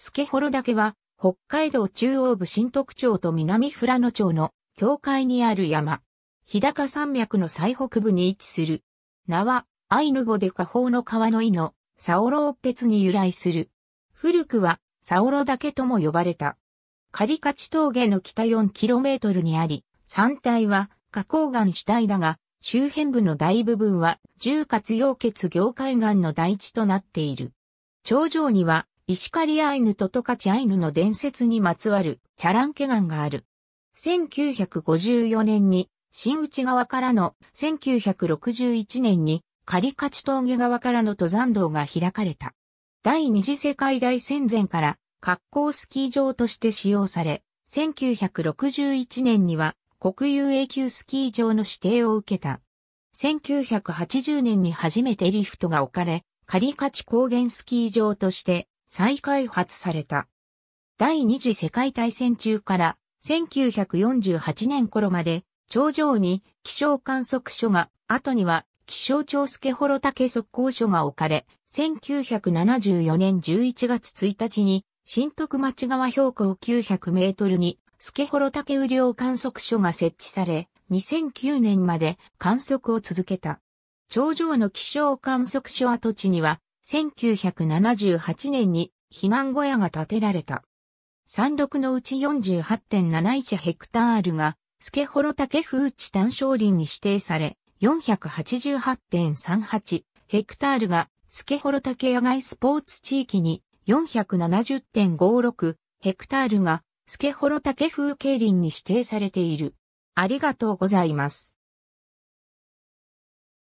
スケホロ岳は、北海道中央部新徳町と南富良野町の境界にある山。日高山脈の最北部に位置する。名は、アイヌ語で下方の川の井の、サオロオッペツに由来する。古くは、サオロ岳とも呼ばれた。カリカチ峠の北 4km にあり、山体は花崗岩主体だが、周辺部の大部分は、重活溶血業界岩の大地となっている。頂上には、石狩アイヌとトカチアイヌの伝説にまつわるチャランケガンがある。1954年に新内側からの1961年にカリカチ峠側からの登山道が開かれた。第二次世界大戦前から格好スキー場として使用され、1961年には国有永久スキー場の指定を受けた。1980年に初めてリフトが置かれ、カリカチ高原スキー場として再開発された。第二次世界大戦中から1948年頃まで頂上に気象観測所が、後には気象庁助タ竹測候所が置かれ、1974年11月1日に新徳町川標高900メートルに助タ竹雨量観測所が設置され、2009年まで観測を続けた。頂上の気象観測所跡地には1978年に避難小屋が建てられた。山麓のうち48.71ヘクタールが、スケホロ竹風地単勝林に指定され、488.38ヘクタールが、スケホロ竹野外スポーツ地域に、470.56ヘクタールが、スケホロ竹風景林に指定されている。ありがとうございます。